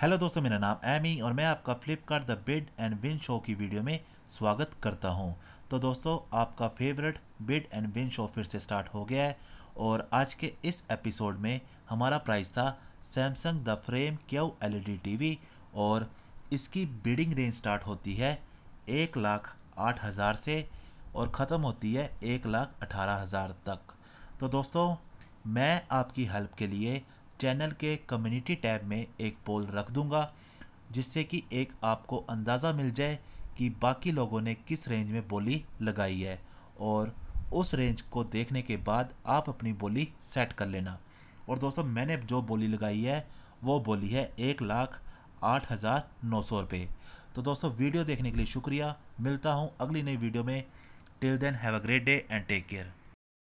hello दोस्तों मेरा नाम एमी और मैं आपका Flipkart the bid and win show की वीडियो में स्वागत करता हूं तो दोस्तों आपका favourite bid and win show फिर से स्टार्ट हो गया है और आज के इस एपिसोड में हमारा प्राइस था Samsung the Frame Q L TV और इसकी बिडिंग रेंज स्टार्ट होती है एक लाख आठ हज़ार से और ख़त्म होती है एक लाख अठारह हज़ार तक तो दोस्तों मैं आपकी हेल्प के लिए चैनल के कम्युनिटी टैब में एक पोल रख दूंगा जिससे कि एक आपको अंदाज़ा मिल जाए कि बाकी लोगों ने किस रेंज में बोली लगाई है और उस रेंज को देखने के बाद आप अपनी बोली सेट कर लेना और दोस्तों मैंने जो बोली लगाई है वो बोली है एक लाख आठ हज़ार नौ सौ रुपये तो दोस्तों वीडियो देखने के लिए शुक्रिया मिलता हूँ अगली नई वीडियो में till then have a great day and take care